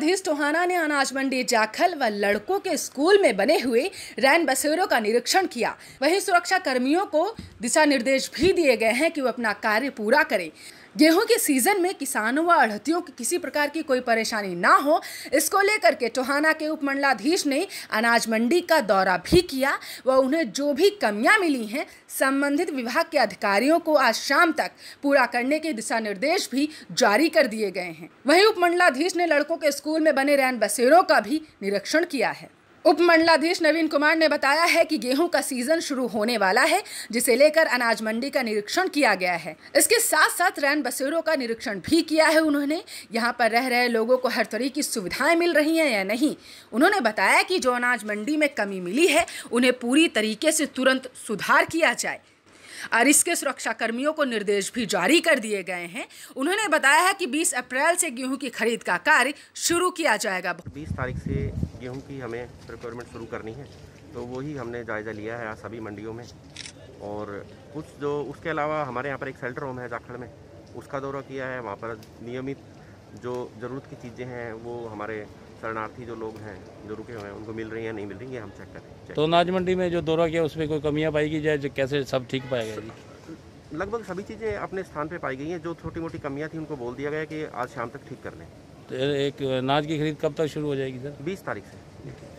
जिलाधीश टोहाना ने अनाज मंडी जाखल व लड़कों के स्कूल में बने हुए रैन बसेरों का निरीक्षण किया वहीं सुरक्षा कर्मियों को दिशा निर्देश भी दिए गए हैं कि वो अपना कार्य पूरा करें गेहूं के सीजन में किसानों व अड़हतियों की किसी प्रकार की कोई परेशानी ना हो इसको लेकर के टोहाना के उपमंडलाधीश ने अनाज मंडी का दौरा भी किया व उन्हें जो भी कमियां मिली हैं संबंधित विभाग के अधिकारियों को आज शाम तक पूरा करने के दिशा निर्देश भी जारी कर दिए गए हैं वहीं उपमंडलाधीश ने लड़कों के स्कूल में बने रैन बसेरों का भी निरीक्षण किया है उपमंडलाधीश नवीन कुमार ने बताया है कि गेहूं का सीजन शुरू होने वाला है जिसे लेकर अनाज मंडी का निरीक्षण किया गया है इसके साथ साथ रैन बसेरों का निरीक्षण भी किया है उन्होंने यहाँ पर रह रहे लोगों को हर तरह की सुविधाएं मिल रही हैं या नहीं उन्होंने बताया कि जो अनाज मंडी में कमी मिली है उन्हें पूरी तरीके से तुरंत सुधार किया जाए और इसके सुरक्षाकर्मियों को निर्देश भी जारी कर दिए गए हैं उन्होंने बताया है कि 20 अप्रैल से गेहूं की खरीद का कार्य शुरू किया जाएगा 20 तारीख से गेहूं की हमें रिक्वायरमेंट शुरू करनी है तो वही हमने जायज़ा लिया है सभी मंडियों में और कुछ जो उसके अलावा हमारे यहाँ पर एक शेल्टर होम है जाखड़ में उसका दौरा किया है वहाँ पर नियमित जो ज़रूरत की चीज़ें हैं वो हमारे शरणार्थी जो लोग हैं जो रुके हुए हैं उनको मिल रही है नहीं मिल रही है हम चेक करें तो अनाज मंडी में जो दौरा किया उसमें कोई कमियाँ पाई गई जाए कैसे सब ठीक पाया गया जी लगभग सभी चीज़ें अपने स्थान पर पाई गई हैं जो छोटी मोटी कमियाँ थी उनको बोल दिया गया कि आज शाम तक ठीक कर लें तो एक अनाज की खरीद कब तक शुरू हो जाएगी सर बीस तारीख से